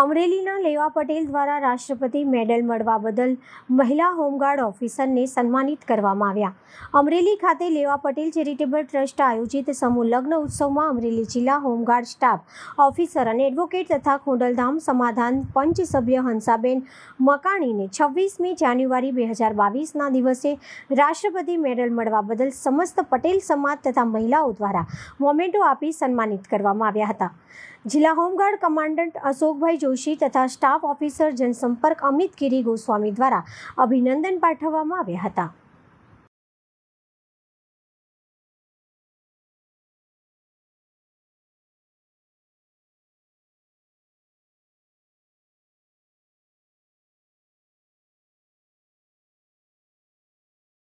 અમરેલીના લેવા પટેલ દ્વારા રાષ્ટ્રપતિ મેડલ મળવા બદલ મહિલા હોમગાર્ડ ઓફિસરને સન્માનિત કરવામાં આવ્યા અમરેલી ખાતે લેવા પટેલ ચેરિટેબલ ટ્રસ્ટ આયોજિત સમૂહ લગ્ન ઉત્સવમાં અમરેલી જિલ્લા હોમગાર્ડ સ્ટાફ ઓફિસર અને એડવોકેટ તથા ખોડલધામ સમાધાન પંચ સભ્ય હંસાબેન મકાણીને છવ્વીસમી જાન્યુઆરી બે હજાર બાવીસના દિવસે રાષ્ટ્રપતિ મેડલ મળવા બદલ સમસ્ત પટેલ સમાજ તથા મહિલાઓ દ્વારા મોમેન્ટો આપી સન્માનિત કરવામાં આવ્યા હતા જિલ્લા હોમગાર્ડ કમાન્ડન્ટ અશોકભાઈ જોશી તથા સ્ટાફ ઓફિસર જનસંપર્ક અમિત ગિરી ગોસ્વામી દ્વારા અભિનંદન પાઠવવામાં આવ્યા હતા